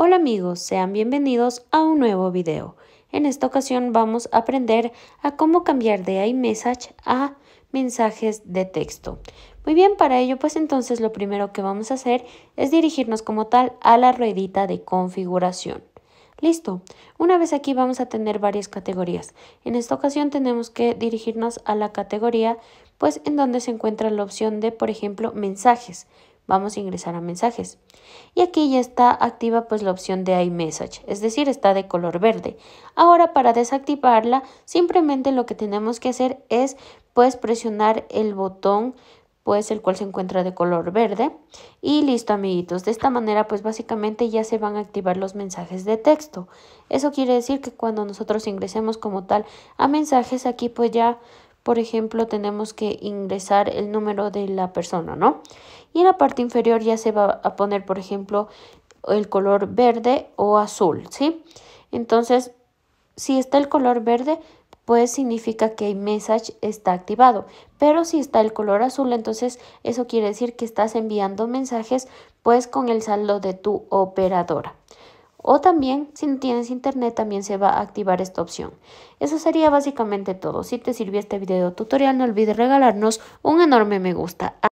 Hola amigos, sean bienvenidos a un nuevo video. En esta ocasión vamos a aprender a cómo cambiar de iMessage a mensajes de texto. Muy bien, para ello pues entonces lo primero que vamos a hacer es dirigirnos como tal a la ruedita de configuración. Listo. Una vez aquí vamos a tener varias categorías. En esta ocasión tenemos que dirigirnos a la categoría pues en donde se encuentra la opción de por ejemplo mensajes vamos a ingresar a mensajes. Y aquí ya está activa pues la opción de iMessage, es decir, está de color verde. Ahora para desactivarla, simplemente lo que tenemos que hacer es pues presionar el botón pues el cual se encuentra de color verde y listo amiguitos de esta manera pues básicamente ya se van a activar los mensajes de texto eso quiere decir que cuando nosotros ingresemos como tal a mensajes aquí pues ya por ejemplo tenemos que ingresar el número de la persona no y en la parte inferior ya se va a poner, por ejemplo, el color verde o azul, ¿sí? Entonces, si está el color verde, pues significa que message está activado. Pero si está el color azul, entonces eso quiere decir que estás enviando mensajes pues con el saldo de tu operadora. O también, si no tienes internet, también se va a activar esta opción. Eso sería básicamente todo. Si te sirvió este video tutorial, no olvides regalarnos un enorme me gusta.